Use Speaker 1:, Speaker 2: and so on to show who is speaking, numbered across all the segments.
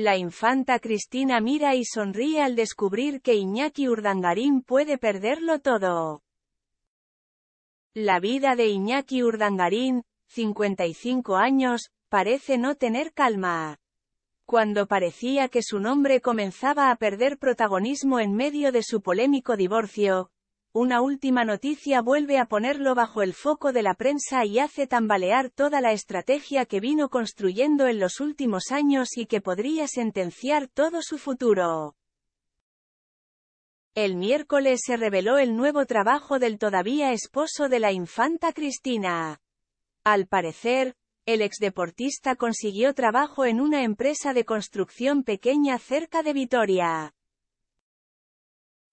Speaker 1: La infanta Cristina mira y sonríe al descubrir que Iñaki Urdangarín puede perderlo todo. La vida de Iñaki Urdangarín, 55 años, parece no tener calma. Cuando parecía que su nombre comenzaba a perder protagonismo en medio de su polémico divorcio, una última noticia vuelve a ponerlo bajo el foco de la prensa y hace tambalear toda la estrategia que vino construyendo en los últimos años y que podría sentenciar todo su futuro. El miércoles se reveló el nuevo trabajo del todavía esposo de la infanta Cristina. Al parecer, el exdeportista consiguió trabajo en una empresa de construcción pequeña cerca de Vitoria.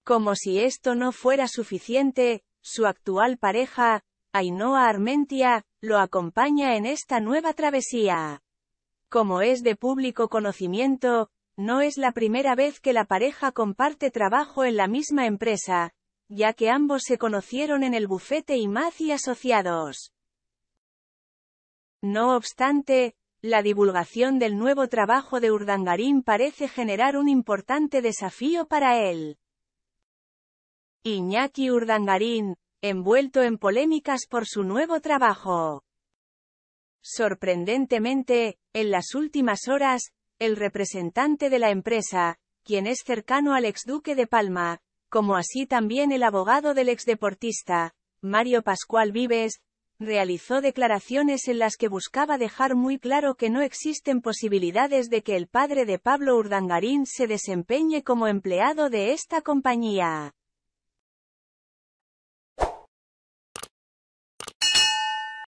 Speaker 1: Como si esto no fuera suficiente, su actual pareja, Ainhoa Armentia, lo acompaña en esta nueva travesía. Como es de público conocimiento, no es la primera vez que la pareja comparte trabajo en la misma empresa, ya que ambos se conocieron en el bufete IMAZ y asociados. No obstante, la divulgación del nuevo trabajo de Urdangarín parece generar un importante desafío para él. Iñaki Urdangarín, envuelto en polémicas por su nuevo trabajo. Sorprendentemente, en las últimas horas, el representante de la empresa, quien es cercano al exduque de Palma, como así también el abogado del exdeportista, Mario Pascual Vives, realizó declaraciones en las que buscaba dejar muy claro que no existen posibilidades de que el padre de Pablo Urdangarín se desempeñe como empleado de esta compañía.